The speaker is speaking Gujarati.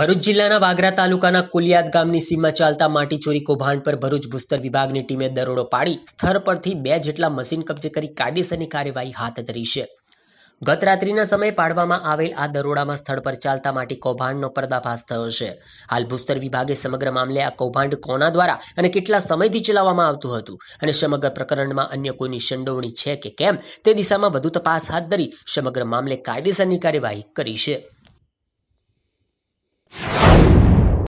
ભરૂચ જિલ્લાના વાગરા તાલુકાના કુલિયાદ ગામની સીમા ચાલતા માટી ચોરી કૌભાંડ પર ભરૂચ ભૂસ્તર વિભાગની ટીમે દરોડો પાડી સ્થળ પરથી બે જેટલા મશીન કબજે કરી કાયદેસરની કાર્યવાહી હાથ ધરી છે ગત રાત્રિના સમયે પાડવામાં આવેલ આ દરોડામાં સ્થળ પર ચાલતા માટી કૌભાંડનો પર્દાફાશ થયો છે હાલ ભૂસ્તર વિભાગે સમગ્ર મામલે આ કૌભાંડ કોના દ્વારા અને કેટલા સમયથી ચલાવવામાં આવતું હતું અને સમગ્ર પ્રકરણમાં અન્ય કોઈની સંડોવણી છે કે કેમ તે દિશામાં વધુ તપાસ હાથ ધરી સમગ્ર મામલે કાયદેસરની કાર્યવાહી કરી છે